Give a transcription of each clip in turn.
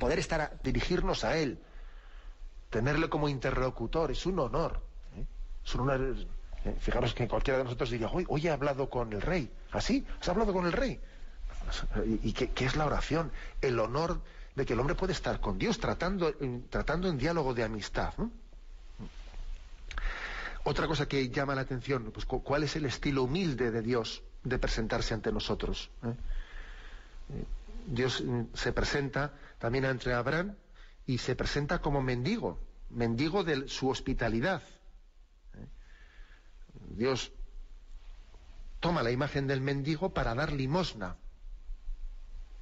poder estar a, dirigirnos a él, tenerle como interlocutor, es un honor. ¿eh? ¿eh? Fijaros que cualquiera de nosotros diría, hoy, he hablado con el rey. ¿Así? ¿Ah, ¿Has hablado con el rey? ¿Y, qué, es la oración? El honor de que el hombre puede estar con Dios tratando, tratando en diálogo de amistad. Otra cosa que llama la atención, pues cuál es el estilo humilde de Dios de presentarse ante nosotros. ¿eh? Dios mm, se presenta también entre Abraham y se presenta como mendigo, mendigo de su hospitalidad. ¿Eh? Dios toma la imagen del mendigo para dar limosna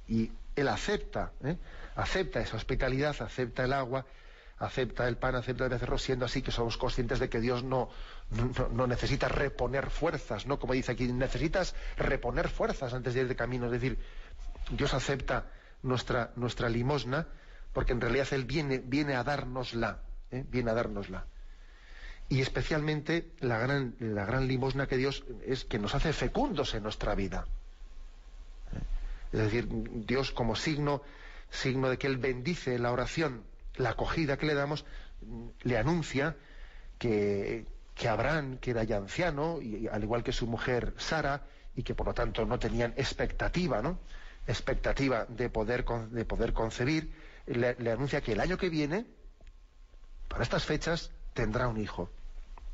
y él acepta, ¿eh? acepta esa hospitalidad, acepta el agua, acepta el pan, acepta el becerro, siendo así que somos conscientes de que Dios no, no, necesita reponer fuerzas, ¿no? Como dice aquí, necesitas reponer fuerzas antes de ir de camino. Es decir, Dios acepta nuestra, nuestra limosna, porque en realidad Él viene, viene a dárnosla, ¿eh? viene a dárnosla. Y especialmente la gran, la gran limosna que Dios es que nos hace fecundos en nuestra vida. ¿Eh? Es decir, Dios como signo, signo de que Él bendice la oración, la acogida que le damos, le anuncia que, que Abraham, que era ya anciano, y, al igual que su mujer Sara, y que por lo tanto no tenían expectativa, ¿no? expectativa de poder, de poder concebir, le, anuncia que el año que viene, para estas fechas, tendrá un hijo.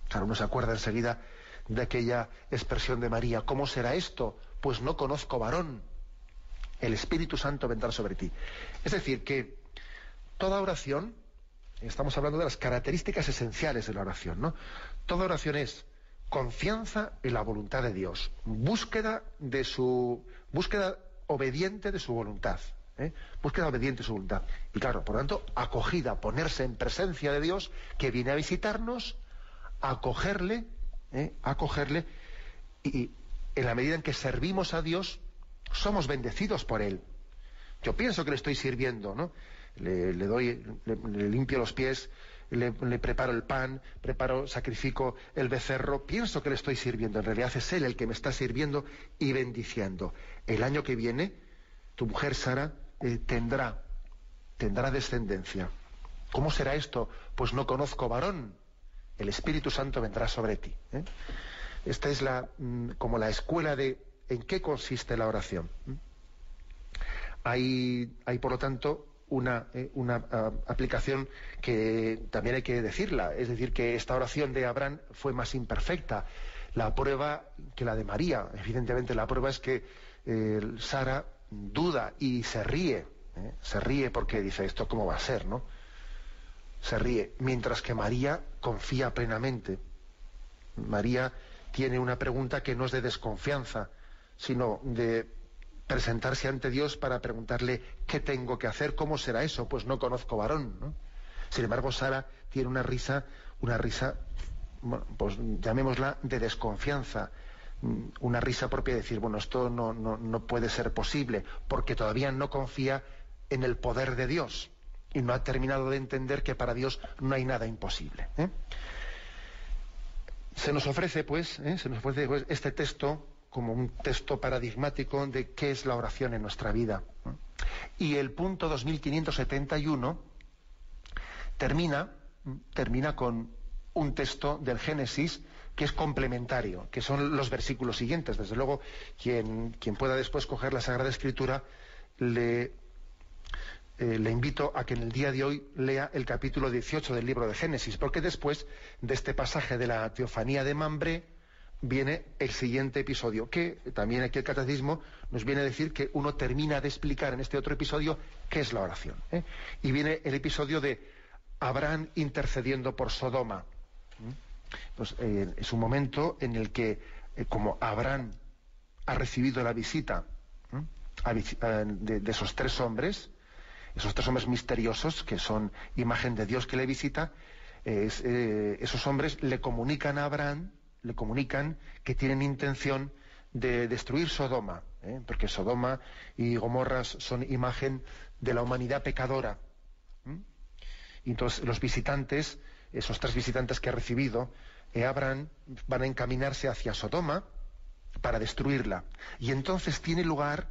Claro, uno se acuerda enseguida de aquella expresión de María, ¿cómo será esto? Pues no conozco varón. El Espíritu Santo vendrá sobre ti. Es decir, que toda oración, estamos hablando de las características esenciales de la oración, ¿no? Toda oración es confianza en la voluntad de Dios, búsqueda de su búsqueda obediente de su voluntad. ¿eh? Búsqueda obediente de su voluntad. Y claro, por lo tanto, acogida, ponerse en presencia de Dios que viene a visitarnos, acogerle, ¿eh? acogerle, y, en la medida en que servimos a Dios, somos bendecidos por Él. Yo pienso que le estoy sirviendo, ¿no? Le, doy, le limpio los pies, le, preparo el pan, preparo, sacrifico el becerro, pienso que le estoy sirviendo, en realidad es él el que me está sirviendo y bendiciendo. El año que viene, tu mujer Sara eh, tendrá, tendrá descendencia. ¿Cómo será esto? Pues no conozco varón. El Espíritu Santo vendrá sobre ti. ¿eh? Esta es la, mm, como la escuela de en qué consiste la oración. Hay, hay, por lo tanto, una, eh, ah, aplicación que también hay que decirla, es decir, que esta oración de Abraham fue más imperfecta, la prueba que la de María, evidentemente la prueba es que eh, Sara duda y se ríe, ¿eh? se ríe porque dice esto cómo va a ser, ¿no? Se ríe, mientras que María confía plenamente. María tiene una pregunta que no es de desconfianza, sino de presentarse ante Dios para preguntarle qué tengo que hacer, cómo será eso, pues no conozco varón, ¿no? Sin embargo, Sara tiene una risa, una risa, pues llamémosla de desconfianza, mm, una risa propia de decir, bueno, esto no, no, puede ser posible, porque todavía no confía en el poder de Dios y no ha terminado de entender que para Dios no hay nada imposible. ¿eh? Se nos ofrece, pues, ¿eh? se nos ofrece pues, este texto como un texto paradigmático de qué es la oración en nuestra vida. Y el punto 2571 termina, termina con un texto del Génesis que es complementario, que son los versículos siguientes. Desde luego, quien, quien pueda después coger la Sagrada Escritura, le, eh, le invito a que en el día de hoy lea el capítulo 18 del libro de Génesis, porque después de este pasaje de la teofanía de Mambre viene el siguiente episodio, que también aquí el catecismo nos viene a decir que uno termina de explicar en este otro episodio qué es la oración. ¿eh? Y viene el episodio de Abraham intercediendo por Sodoma. ¿eh? Pues, eh, es un momento en el que, como Abraham ha recibido la visita de, esos tres hombres, esos tres hombres misteriosos que son imagen de Dios que le visita, esos hombres le comunican a Abraham le comunican que tienen intención de destruir Sodoma, ¿eh? porque Sodoma y Gomorra son imagen de la humanidad pecadora. Y entonces los visitantes, esos tres visitantes que ha recibido, eh, Abraham, van a encaminarse hacia Sodoma para destruirla. Y entonces tiene lugar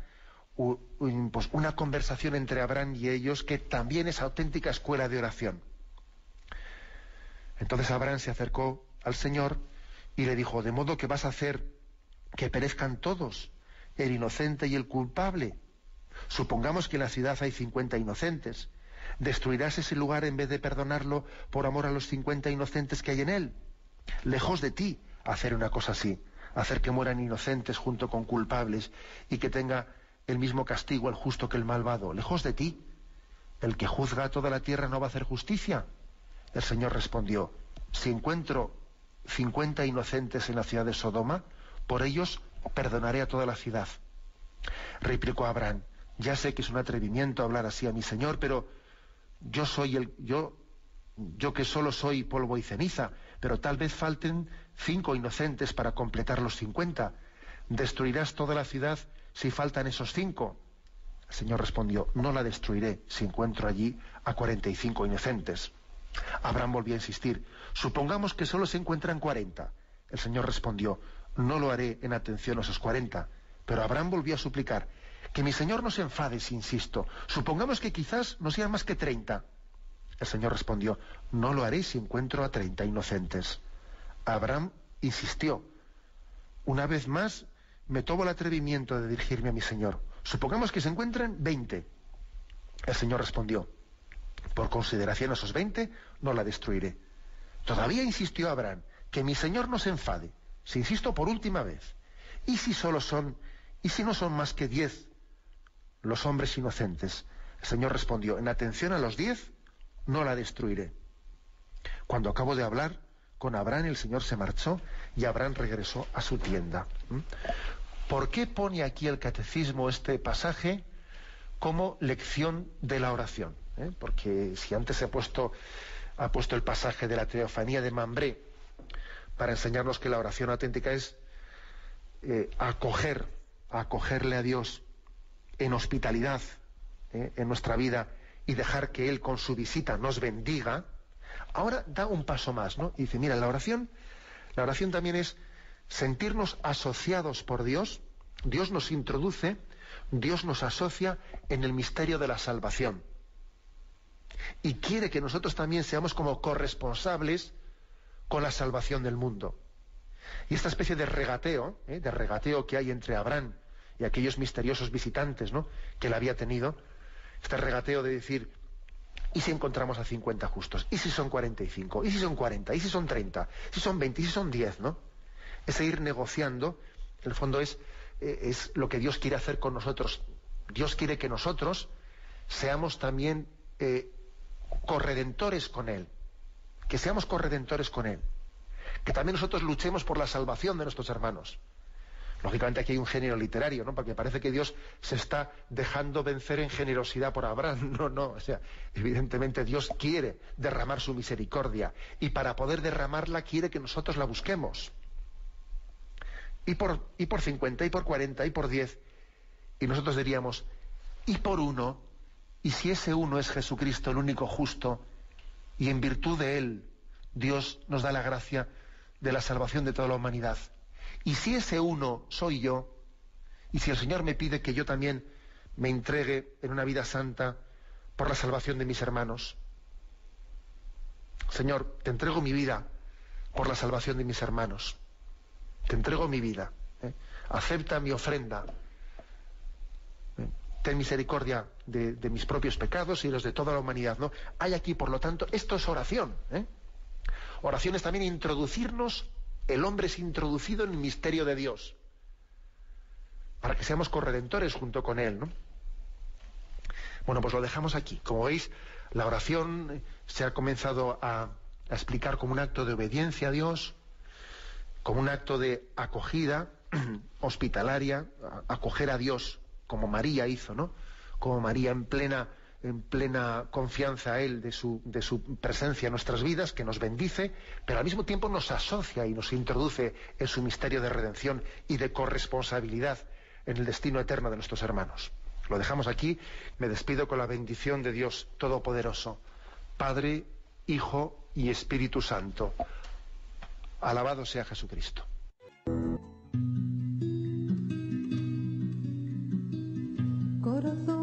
pues una conversación entre Abraham y ellos que también es auténtica escuela de oración. Entonces Abraham se acercó al Señor y le dijo, de modo que vas a hacer que perezcan todos, el inocente y el culpable. Supongamos que en la ciudad hay 50 inocentes. ¿Destruirás ese lugar en vez de perdonarlo por amor a los 50 inocentes que hay en él? Lejos de ti hacer una cosa así, hacer que mueran inocentes junto con culpables y que tenga el mismo castigo el justo que el malvado. Lejos de ti, el que juzga a toda la tierra no va a hacer justicia. El Señor respondió, si encuentro 50 inocentes en la ciudad de Sodoma, por ellos perdonaré a toda la ciudad. Replicó Abraham, ya sé que es un atrevimiento hablar así a mi Señor, pero yo soy el, yo, yo que solo soy polvo y ceniza, pero tal vez falten cinco inocentes para completar los cincuenta. Destruirás toda la ciudad si faltan esos cinco. El Señor respondió, no la destruiré si encuentro allí a cuarenta y cinco inocentes. Abraham volvió a insistir, supongamos que solo se encuentran 40. El Señor respondió, no lo haré en atención a esos 40. Pero Abraham volvió a suplicar, que mi Señor no se enfade si insisto, supongamos que quizás no sean más que 30. El Señor respondió, no lo haré si encuentro a 30 inocentes. Abraham insistió, una vez más me tomo el atrevimiento de dirigirme a mi Señor. Supongamos que se encuentran 20. El Señor respondió, por consideración a esos 20, no la destruiré. Todavía insistió Abraham, que mi Señor no se enfade. Si insisto por última vez, ¿y si solo son, y si no son más que diez los hombres inocentes? El Señor respondió, en atención a los diez, no la destruiré. Cuando acabo de hablar con Abraham, el Señor se marchó y Abraham regresó a su tienda. ¿Mm? ¿Por qué pone aquí el catecismo este pasaje como lección de la oración? ¿eh? porque si antes ha puesto, ha puesto el pasaje de la teofanía de Mambré para enseñarnos que la oración auténtica es eh, acoger, acogerle a Dios en hospitalidad ¿eh? en nuestra vida y dejar que Él con su visita nos bendiga, ahora da un paso más, ¿no? Y dice, mira, la oración, la oración también es sentirnos asociados por Dios, Dios nos introduce, Dios nos asocia en el misterio de la salvación y quiere que nosotros también seamos como corresponsables con la salvación del mundo. Y esta especie de regateo, ¿eh? de regateo que hay entre Abraham y aquellos misteriosos visitantes ¿no? que él había tenido, este regateo de decir, ¿y si encontramos a 50 justos? ¿Y si son 45? ¿Y si son 40? ¿Y si son 30? ¿Y si son 20? ¿Y si son 10? ¿no? Ese ir negociando, en el fondo eh, es, lo que Dios quiere hacer con nosotros. Dios quiere que nosotros seamos también eh, corredentores con Él, que seamos corredentores con Él, que también nosotros luchemos por la salvación de nuestros hermanos. Lógicamente aquí hay un género literario, ¿no? Porque parece que Dios se está dejando vencer en generosidad por Abraham. No, no. O sea, evidentemente Dios quiere derramar su misericordia y para poder derramarla quiere que nosotros la busquemos. Y por, y por 50, y por 40, y por 10. Y nosotros diríamos, y por uno, y si ese uno es Jesucristo, el único justo, y en virtud de él Dios nos da la gracia de la salvación de toda la humanidad. Y si ese uno soy yo, y si el Señor me pide que yo también me entregue en una vida santa por la salvación de mis hermanos. Señor, te entrego mi vida por la salvación de mis hermanos. Te entrego mi vida. ¿eh? Acepta mi ofrenda ten misericordia de, mis propios pecados y los de toda la humanidad. ¿no? Hay aquí, por lo tanto, esto es oración. ¿eh? Oración es también introducirnos, el hombre es introducido en el misterio de Dios, para que seamos corredentores junto con Él. Bueno, pues lo dejamos aquí. Como veis, la oración eh, se ha comenzado a, explicar como un acto de obediencia a Dios, como un acto de acogida hospitalaria, acoger a Dios como María hizo, ¿no? Como María en plena, en plena confianza a Él de su, de su presencia en nuestras vidas, que nos bendice, pero al mismo tiempo nos asocia y nos introduce en su misterio de redención y de corresponsabilidad en el destino eterno de nuestros hermanos. Lo dejamos aquí, me despido con la bendición de Dios Todopoderoso, Padre, Hijo y Espíritu Santo. Alabado sea Jesucristo. corazón.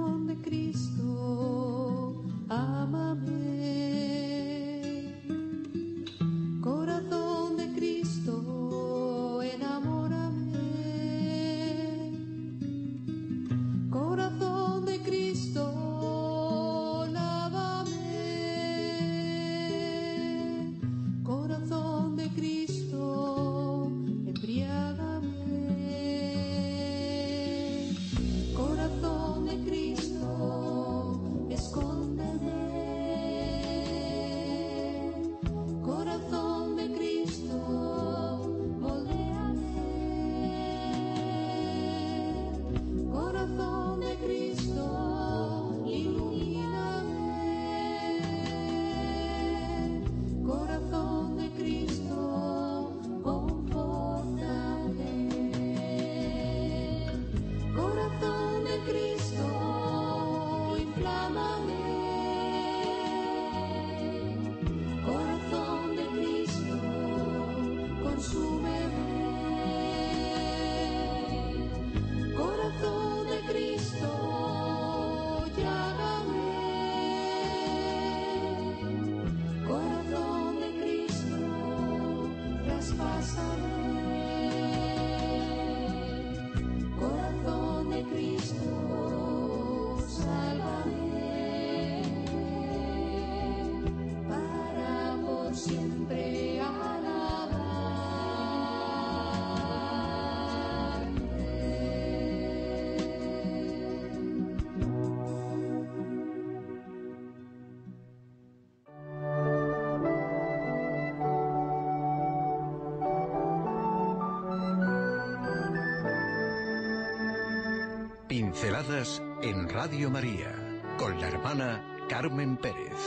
Canceladas en Radio María con la hermana Carmen Pérez.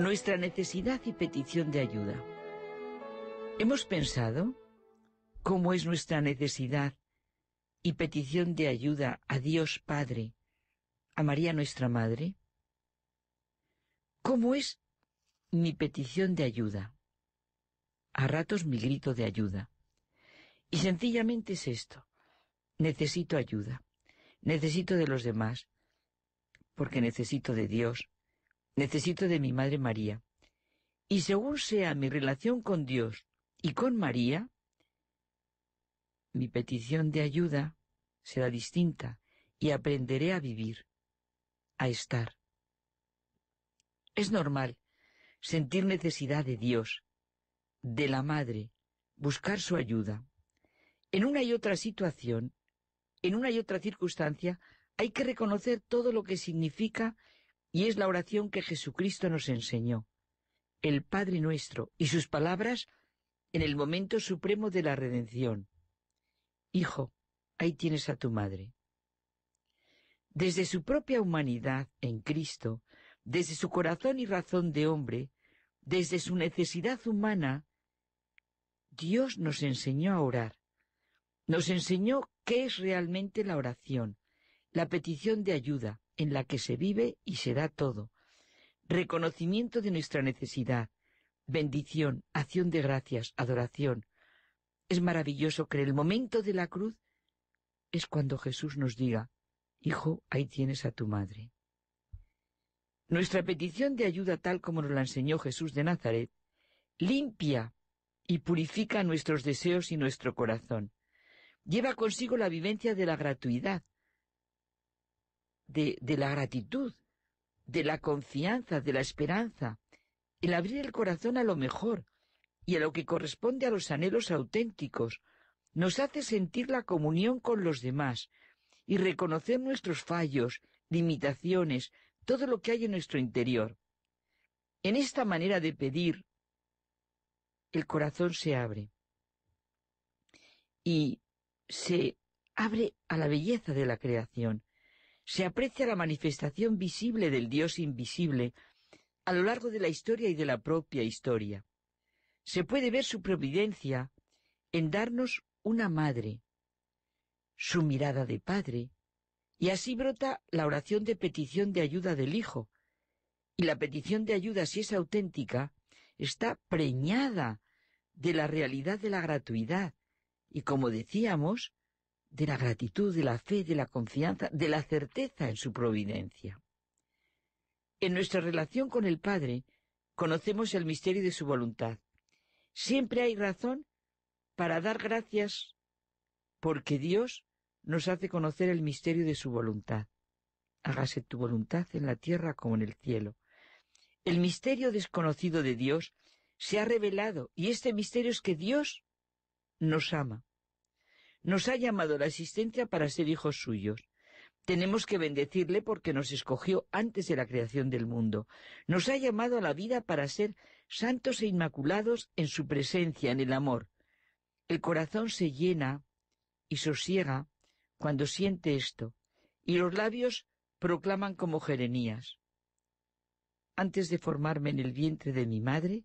Nuestra necesidad y petición de ayuda. Hemos pensado cómo es nuestra necesidad y petición de ayuda a Dios Padre, a María nuestra Madre. ¿Cómo es mi petición de ayuda, a ratos mi grito de ayuda. Y sencillamente es esto, necesito ayuda, necesito de los demás, porque necesito de Dios, necesito de mi Madre María. Y según sea mi relación con Dios y con María, mi petición de ayuda será distinta y aprenderé a vivir, a estar. Es normal sentir necesidad de Dios, de la madre, buscar su ayuda. En una y otra situación, en una y otra circunstancia, hay que reconocer todo lo que significa y es la oración que Jesucristo nos enseñó. El Padre nuestro y sus palabras en el momento supremo de la redención. Hijo, ahí tienes a tu madre. Desde su propia humanidad en Cristo, desde su corazón y razón de hombre, desde su necesidad humana, Dios nos enseñó a orar. Nos enseñó qué es realmente la oración, la petición de ayuda en la que se vive y se da todo, reconocimiento de nuestra necesidad, bendición, acción de gracias, adoración. Es maravilloso que en el momento de la cruz es cuando Jesús nos diga, Hijo, ahí tienes a tu madre. Nuestra petición de ayuda tal como nos la enseñó Jesús de Nazaret limpia y purifica nuestros deseos y nuestro corazón. Lleva consigo la vivencia de la gratuidad, de, la gratitud, de la confianza, de la esperanza, el abrir el corazón a lo mejor y a lo que corresponde a los anhelos auténticos, nos hace sentir la comunión con los demás y reconocer nuestros fallos, limitaciones, todo lo que hay en nuestro interior. En esta manera de pedir, el corazón se abre y se abre a la belleza de la creación. Se aprecia la manifestación visible del Dios invisible a lo largo de la historia y de la propia historia. Se puede ver su providencia en darnos una madre, su mirada de padre, y así brota la oración de petición de ayuda del Hijo. Y la petición de ayuda, si es auténtica, está preñada de la realidad de la gratuidad y, como decíamos, de la gratitud, de la fe, de la confianza, de la certeza en su providencia. En nuestra relación con el Padre conocemos el misterio de su voluntad. Siempre hay razón para dar gracias porque Dios nos hace conocer el misterio de su voluntad. Hágase tu voluntad en la tierra como en el cielo. El misterio desconocido de Dios se ha revelado y este misterio es que Dios nos ama. Nos ha llamado a la existencia para ser hijos suyos. Tenemos que bendecirle porque nos escogió antes de la creación del mundo. Nos ha llamado a la vida para ser santos e inmaculados en su presencia, en el amor. El corazón se llena y sosiega cuando siente esto, y los labios proclaman como Jeremías, antes de formarme en el vientre de mi madre,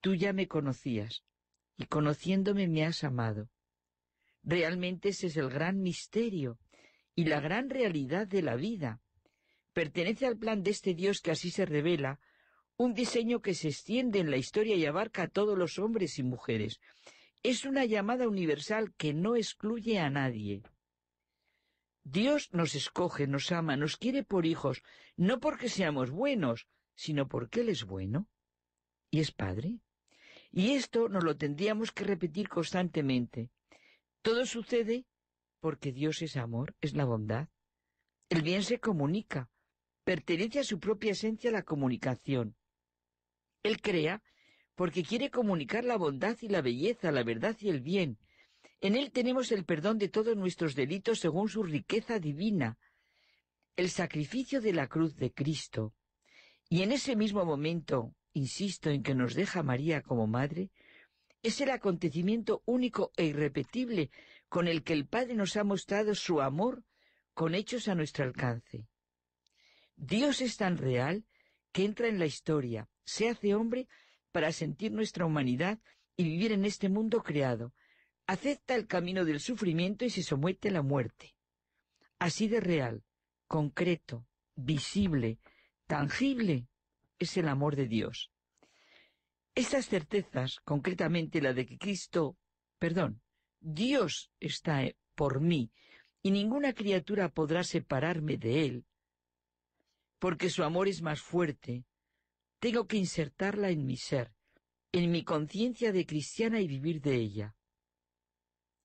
tú ya me conocías, y conociéndome me has amado. Realmente ese es el gran misterio y la gran realidad de la vida. Pertenece al plan de este Dios que así se revela, un diseño que se extiende en la historia y abarca a todos los hombres y mujeres. Es una llamada universal que no excluye a nadie. Dios nos escoge, nos ama, nos quiere por hijos, no porque seamos buenos, sino porque Él es bueno y es Padre. Y esto nos lo tendríamos que repetir constantemente. Todo sucede porque Dios es amor, es la bondad. El bien se comunica, pertenece a su propia esencia la comunicación. Él crea porque quiere comunicar la bondad y la belleza, la verdad y el bien. En Él tenemos el perdón de todos nuestros delitos según su riqueza divina, el sacrificio de la cruz de Cristo. Y en ese mismo momento, insisto en que nos deja María como madre, es el acontecimiento único e irrepetible con el que el Padre nos ha mostrado su amor con hechos a nuestro alcance. Dios es tan real que entra en la historia, se hace hombre para sentir nuestra humanidad y vivir en este mundo creado, acepta el camino del sufrimiento y se somete a la muerte. Así de real, concreto, visible, tangible, es el amor de Dios. Estas certezas, concretamente la de que Cristo, perdón, Dios está por mí y ninguna criatura podrá separarme de Él, porque su amor es más fuerte, tengo que insertarla en mi ser, en mi conciencia de cristiana y vivir de ella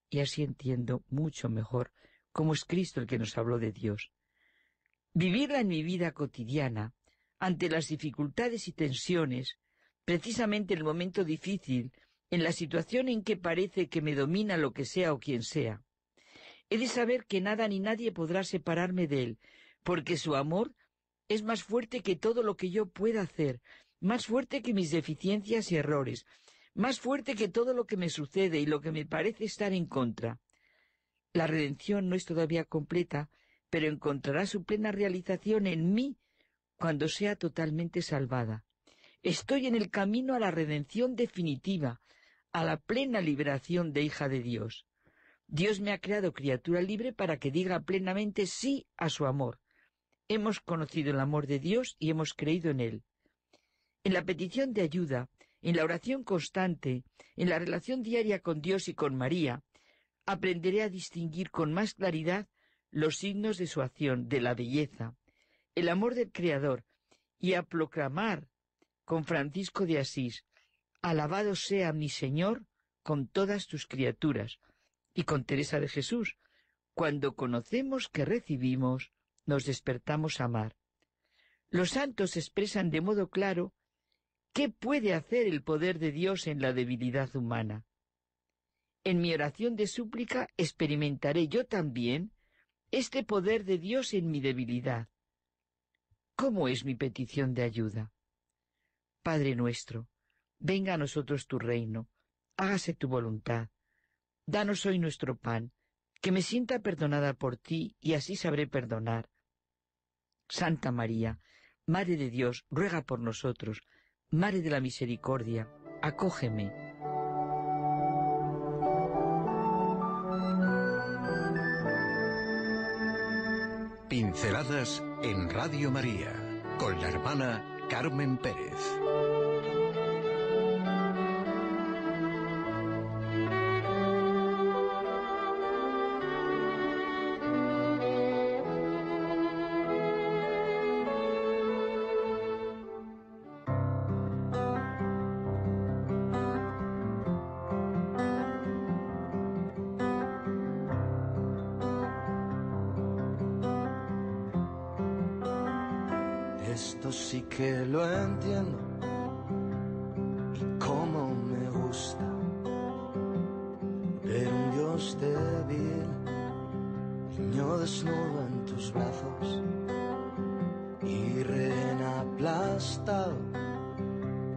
y así entiendo mucho mejor cómo es Cristo el que nos habló de Dios. Vivirla en mi vida cotidiana, ante las dificultades y tensiones, precisamente en el momento difícil, en la situación en que parece que me domina lo que sea o quien sea. He de saber que nada ni nadie podrá separarme de Él, porque su amor es más fuerte que todo lo que yo pueda hacer, más fuerte que mis deficiencias y errores, más fuerte que todo lo que me sucede y lo que me parece estar en contra. La redención no es todavía completa, pero encontrará su plena realización en mí cuando sea totalmente salvada. Estoy en el camino a la redención definitiva, a la plena liberación de hija de Dios. Dios me ha creado criatura libre para que diga plenamente sí a su amor. Hemos conocido el amor de Dios y hemos creído en él. En la petición de ayuda, en la oración constante, en la relación diaria con Dios y con María, aprenderé a distinguir con más claridad los signos de su acción, de la belleza, el amor del Creador, y a proclamar con Francisco de Asís, Alabado sea mi Señor con todas tus criaturas, y con Teresa de Jesús, cuando conocemos que recibimos, nos despertamos a amar. Los santos expresan de modo claro ¿Qué puede hacer el poder de Dios en la debilidad humana? En mi oración de súplica experimentaré yo también este poder de Dios en mi debilidad. ¿Cómo es mi petición de ayuda? Padre nuestro, venga a nosotros tu reino, hágase tu voluntad. Danos hoy nuestro pan, que me sienta perdonada por ti y así sabré perdonar. Santa María, Madre de Dios, ruega por nosotros, Mare de la Misericordia, acógeme. Pinceladas en Radio María con la hermana Carmen Pérez.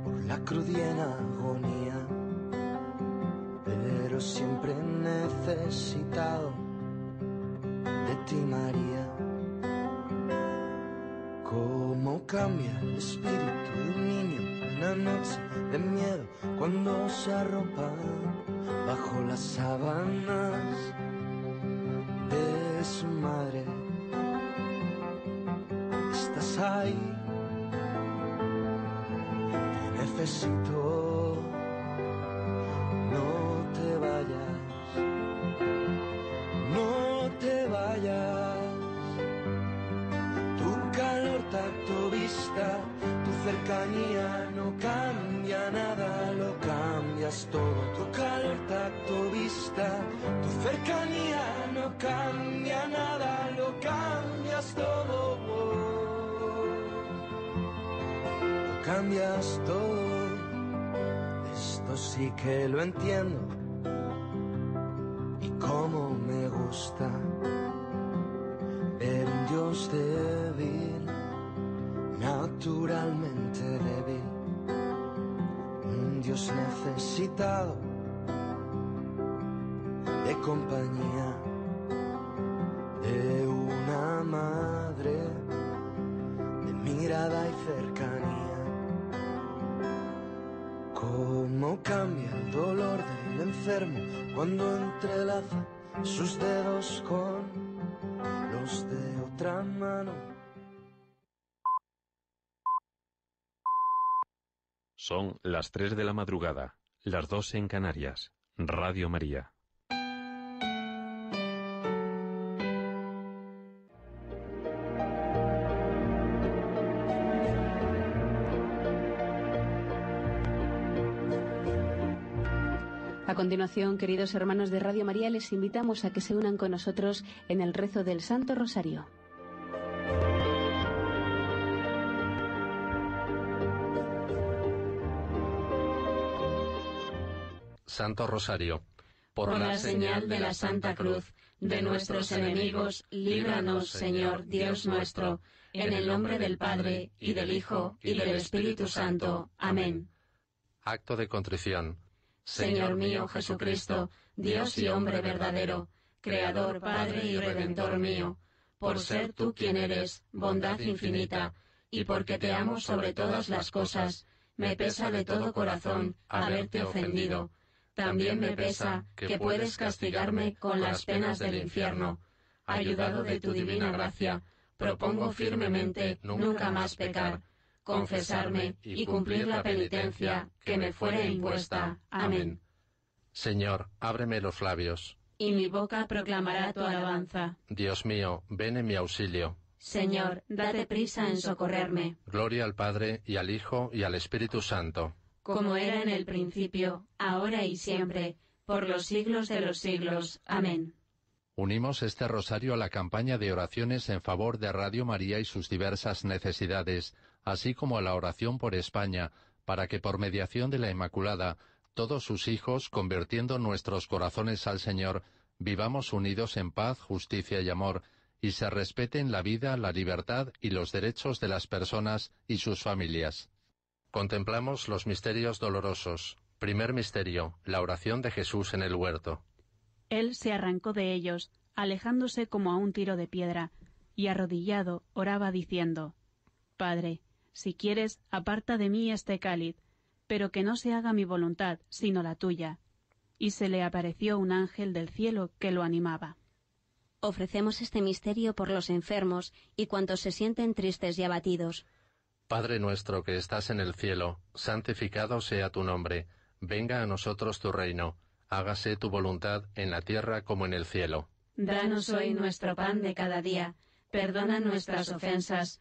por la crudiena agonía, pero siempre necesitado de ti, María. ¿Cómo cambia el espíritu de un niño una noche de miedo cuando se arropa bajo las sábanas de su madre? Estás ahí no te vayas, no te vayas. Tu calor, tacto, vista, tu cercanía no cambia nada, lo cambias todo. Tu calor, tacto, vista, tu cercanía no cambia nada, lo cambias todo. cambias todo y que lo entiendo Cómo cambia el dolor del enfermo cuando entrelaza sus dedos con los de otra mano. Son las 3 de la madrugada, las 2 en Canarias. Radio María. continuación, queridos hermanos de Radio María, les invitamos a que se unan con nosotros en el rezo del Santo Rosario. Santo Rosario, por, la, la señal de la Santa Cruz, de nuestros enemigos, líbranos, Señor, Dios nuestro, en el nombre del Padre, y del Hijo, y del Espíritu Santo. Amén. Acto de contrición Señor mío Jesucristo, Dios y hombre verdadero, Creador, Padre y Redentor mío, por ser tú quien eres, bondad infinita, y porque te amo sobre todas las cosas, me pesa de todo corazón haberte ofendido. También me pesa que puedes castigarme con las penas del infierno. Ayudado de tu divina gracia, propongo firmemente nunca más pecar confesarme y cumplir la penitencia que me fuere impuesta. Amén. Señor, ábreme los labios. Y mi boca proclamará tu alabanza. Dios mío, ven en mi auxilio. Señor, date prisa en socorrerme. Gloria al Padre y al Hijo y al Espíritu Santo. Como era en el principio, ahora y siempre, por los siglos de los siglos. Amén. Unimos este rosario a la campaña de oraciones en favor de Radio María y sus diversas necesidades así como a la oración por España, para que por mediación de la Inmaculada, todos sus hijos, convirtiendo nuestros corazones al Señor, vivamos unidos en paz, justicia y amor, y se respeten la vida, la libertad y los derechos de las personas y sus familias. Contemplamos los misterios dolorosos. Primer misterio, la oración de Jesús en el huerto. Él se arrancó de ellos, alejándose como a un tiro de piedra, y arrodillado oraba diciendo, Padre, si quieres, aparta de mí este cáliz, pero que no se haga mi voluntad, sino la tuya. Y se le apareció un ángel del cielo que lo animaba. Ofrecemos este misterio por los enfermos y cuantos se sienten tristes y abatidos. Padre nuestro que estás en el cielo, santificado sea tu nombre, venga a nosotros tu reino, hágase tu voluntad en la tierra como en el cielo. Danos hoy nuestro pan de cada día, perdona nuestras ofensas,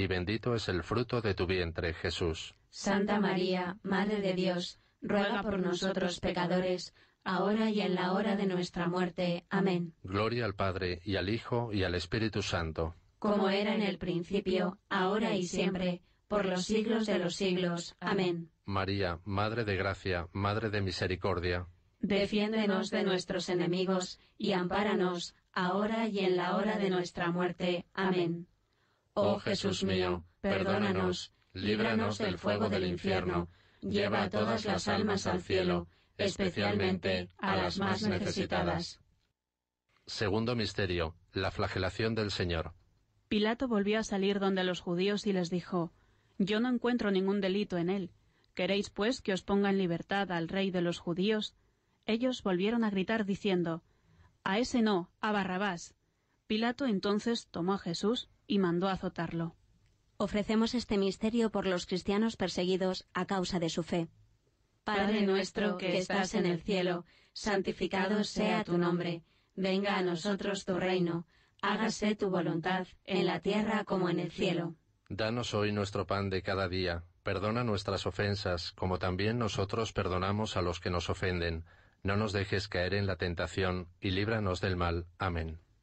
y bendito es el fruto de tu vientre, Jesús. Santa María, Madre de Dios, ruega por nosotros pecadores, ahora y en la hora de nuestra muerte. Amén. Gloria al Padre, y al Hijo, y al Espíritu Santo. Como era en el principio, ahora y siempre, por los siglos de los siglos. Amén. María, Madre de Gracia, Madre de Misericordia. Defiéndenos de nuestros enemigos, y ampáranos, ahora y en la hora de nuestra muerte. Amén. Oh, oh Jesús mío, perdónanos, líbranos del fuego del infierno, lleva a todas las almas al cielo, especialmente a las más necesitadas. Segundo misterio, la flagelación del Señor. Pilato volvió a salir donde los judíos y les dijo, Yo no encuentro ningún delito en él. ¿Queréis, pues, que os ponga en libertad al rey de los judíos? Ellos volvieron a gritar diciendo, A ese no, a Barrabás. Pilato entonces tomó a Jesús, y mandó azotarlo. Ofrecemos este misterio por los cristianos perseguidos a causa de su fe. Padre nuestro que estás en el cielo, santificado sea tu nombre, venga a nosotros tu reino, hágase tu voluntad, en la tierra como en el cielo. Danos hoy nuestro pan de cada día, perdona nuestras ofensas, como también nosotros perdonamos a los que nos ofenden. No nos dejes caer en la tentación, y líbranos del mal. Amén.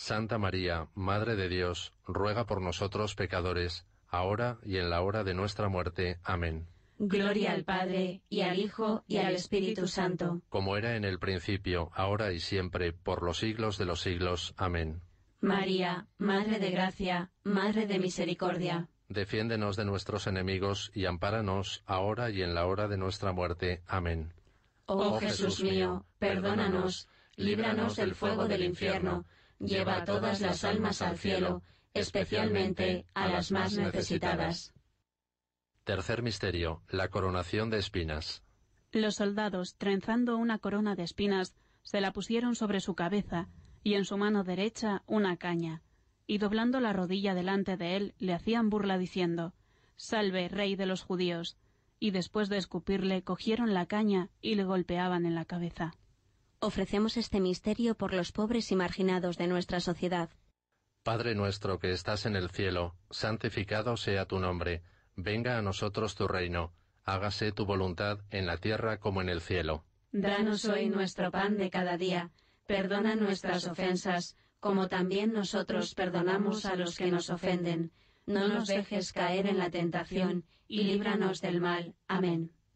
Santa María, Madre de Dios, ruega por nosotros pecadores, ahora y en la hora de nuestra muerte. Amén. Gloria al Padre, y al Hijo, y al Espíritu Santo. Como era en el principio, ahora y siempre, por los siglos de los siglos. Amén. María, Madre de Gracia, Madre de Misericordia. Defiéndenos de nuestros enemigos y ampáranos ahora y en la hora de nuestra muerte. Amén. Oh, oh Jesús mío, perdónanos, líbranos del fuego del infierno lleva a todas las almas al cielo, especialmente a las más necesitadas. Tercer misterio, la coronación de espinas. Los soldados, trenzando una corona de espinas, se la pusieron sobre su cabeza y en su mano derecha una caña, y doblando la rodilla delante de él le hacían burla diciendo, Salve, rey de los judíos. Y después de escupirle, cogieron la caña y le golpeaban en la cabeza ofrecemos este misterio por los pobres y marginados de nuestra sociedad. Padre nuestro que estás en el cielo, santificado sea tu nombre, venga a nosotros tu reino, hágase tu voluntad en la tierra como en el cielo. Danos hoy nuestro pan de cada día, perdona nuestras ofensas, como también nosotros perdonamos a los que nos ofenden. No nos dejes caer en la tentación, y líbranos del mal. Amén.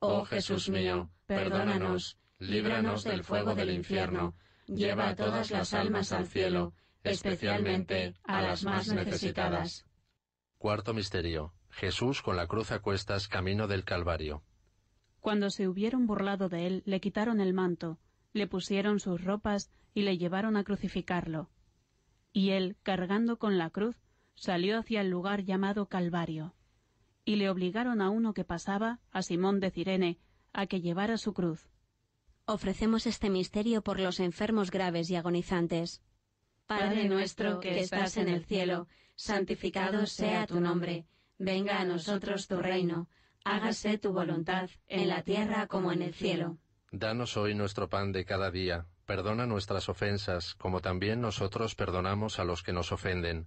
Oh, oh Jesús mío, perdónanos, líbranos del fuego del infierno, lleva a todas las almas al cielo, especialmente a las más necesitadas. Cuarto misterio. Jesús con la cruz a cuestas camino del Calvario. Cuando se hubieron burlado de él, le quitaron el manto, le pusieron sus ropas y le llevaron a crucificarlo. Y él, cargando con la cruz, salió hacia el lugar llamado Calvario y le obligaron a uno que pasaba, a Simón de Cirene, a que llevara su cruz. Ofrecemos este misterio por los enfermos graves y agonizantes. Padre nuestro que estás en el cielo, santificado sea tu nombre, venga a nosotros tu reino, hágase tu voluntad, en la tierra como en el cielo. Danos hoy nuestro pan de cada día, perdona nuestras ofensas, como también nosotros perdonamos a los que nos ofenden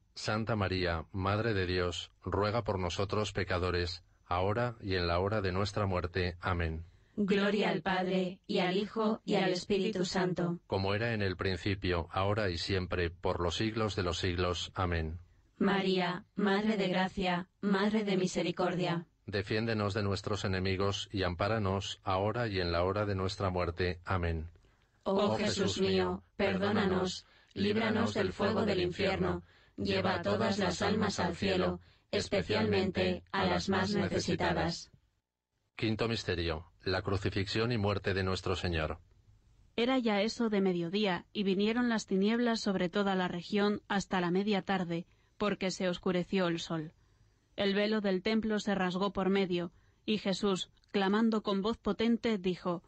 Santa María, Madre de Dios, ruega por nosotros pecadores, ahora y en la hora de nuestra muerte. Amén. Gloria al Padre, y al Hijo, y al Espíritu Santo. Como era en el principio, ahora y siempre, por los siglos de los siglos. Amén. María, Madre de Gracia, Madre de Misericordia. Defiéndenos de nuestros enemigos y ampáranos ahora y en la hora de nuestra muerte. Amén. Oh, oh Jesús mío, perdónanos, líbranos del fuego del infierno lleva a todas las almas al cielo, especialmente a las más necesitadas. Quinto Misterio. La crucifixión y muerte de nuestro Señor. Era ya eso de mediodía, y vinieron las tinieblas sobre toda la región hasta la media tarde, porque se oscureció el sol. El velo del templo se rasgó por medio, y Jesús, clamando con voz potente, dijo,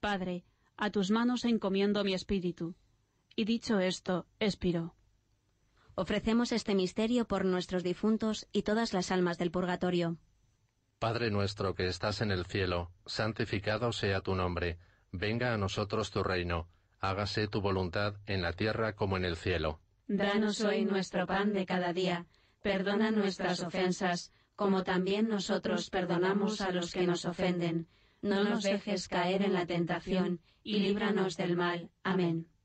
Padre, a tus manos encomiendo mi espíritu. Y dicho esto, expiró. Ofrecemos este misterio por nuestros difuntos y todas las almas del purgatorio. Padre nuestro que estás en el cielo, santificado sea tu nombre, venga a nosotros tu reino, hágase tu voluntad en la tierra como en el cielo. Danos hoy nuestro pan de cada día, perdona nuestras ofensas, como también nosotros perdonamos a los que nos ofenden. No nos dejes caer en la tentación, y líbranos del mal. Amén.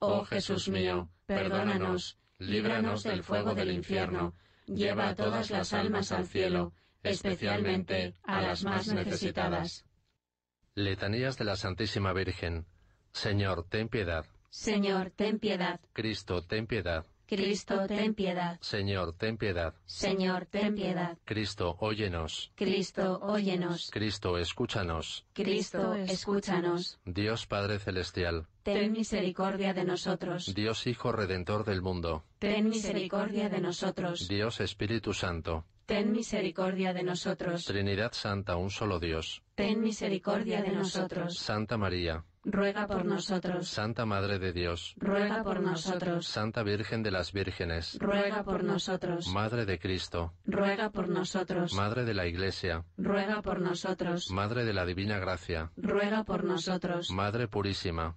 Oh, oh Jesús mío, perdónanos, líbranos del fuego del infierno, lleva a todas las almas al cielo, especialmente a las más necesitadas. Letanías de la Santísima Virgen. Señor, ten piedad. Señor, ten piedad. Cristo, ten piedad. Cristo, ten piedad. Señor, ten piedad. Señor, ten piedad. Cristo, óyenos. Cristo, óyenos. Cristo, escúchanos. Cristo, escúchanos. Dios Padre Celestial ten misericordia de nosotros. Dios Hijo Redentor del mundo, ten misericordia de nosotros. Dios Espíritu Santo, ten misericordia de nosotros. Trinidad Santa, un solo Dios, ten misericordia de nosotros. Santa María, ruega por nosotros. Santa Madre de Dios, ruega por nosotros. Santa Virgen de las Vírgenes, ruega por nosotros. Madre de Cristo, ruega por nosotros. Madre de la Iglesia, ruega por nosotros. Madre de la Divina Gracia, ruega por nosotros. Madre Purísima,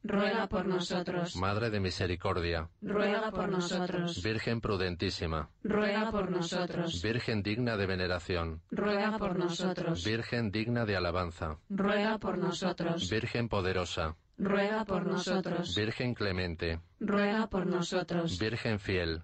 ruega por nosotros. Madre de Misericordia, ruega por nosotros. Virgen prudentísima, ruega por nosotros. Virgen digna de veneración, ruega por nosotros. Virgen digna de alabanza, ruega por nosotros. Virgen poderosa, ruega por nosotros. Virgen clemente, ruega por nosotros. Virgen fiel,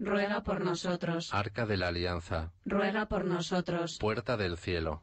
ruega por nosotros. Arca de la Alianza, ruega por nosotros. Puerta del cielo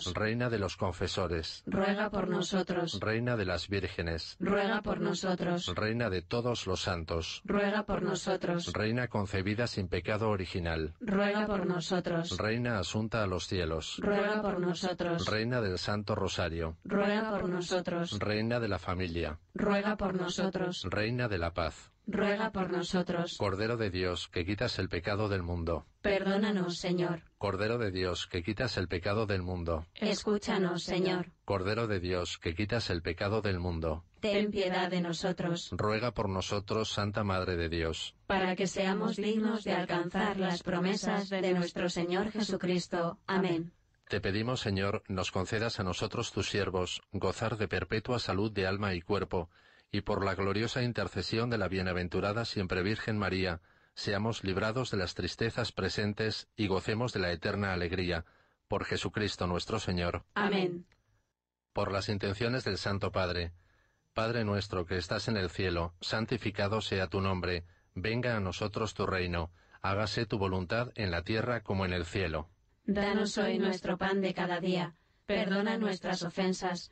Reina de los confesores. Ruega por nosotros. Reina de las vírgenes. Ruega por nosotros. Reina de todos los santos. Ruega por nosotros. Reina concebida sin pecado original. Ruega por nosotros. Reina asunta a los cielos. Ruega por nosotros. Reina del Santo Rosario. Ruega por nosotros. Reina de la familia. Ruega por nosotros. Reina de la paz ruega por nosotros. Cordero de Dios, que quitas el pecado del mundo. Perdónanos, Señor. Cordero de Dios, que quitas el pecado del mundo. Escúchanos, Señor. Cordero de Dios, que quitas el pecado del mundo. Ten piedad de nosotros. Ruega por nosotros, Santa Madre de Dios. Para que seamos dignos de alcanzar las promesas de nuestro Señor Jesucristo. Amén. Te pedimos, Señor, nos concedas a nosotros tus siervos, gozar de perpetua salud de alma y cuerpo y por la gloriosa intercesión de la bienaventurada siempre Virgen María, seamos librados de las tristezas presentes y gocemos de la eterna alegría, por Jesucristo nuestro Señor. Amén. Por las intenciones del Santo Padre. Padre nuestro que estás en el cielo, santificado sea tu nombre, venga a nosotros tu reino, hágase tu voluntad en la tierra como en el cielo. Danos hoy nuestro pan de cada día, perdona nuestras ofensas,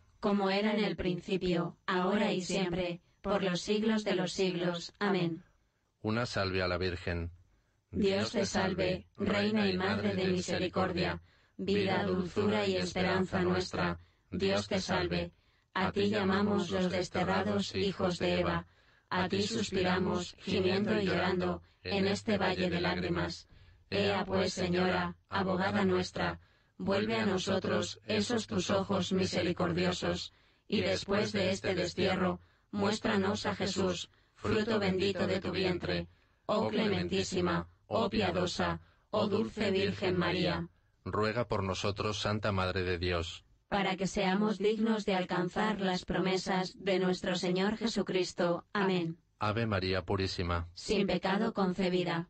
como era en el principio, ahora y siempre, por los siglos de los siglos. Amén. Una salve a la Virgen. Dios te salve, Reina y Madre de Misericordia, vida, dulzura y esperanza nuestra. Dios te salve. A ti llamamos los desterrados hijos de Eva. A ti suspiramos, gimiendo y llorando, en este valle de lágrimas. Ea pues, Señora, abogada nuestra, vuelve a nosotros esos tus ojos misericordiosos, y después de este destierro, muéstranos a Jesús, fruto bendito de tu vientre, oh clementísima, oh piadosa, oh dulce Virgen María. Ruega por nosotros, Santa Madre de Dios, para que seamos dignos de alcanzar las promesas de nuestro Señor Jesucristo. Amén. Ave María Purísima, sin pecado concebida.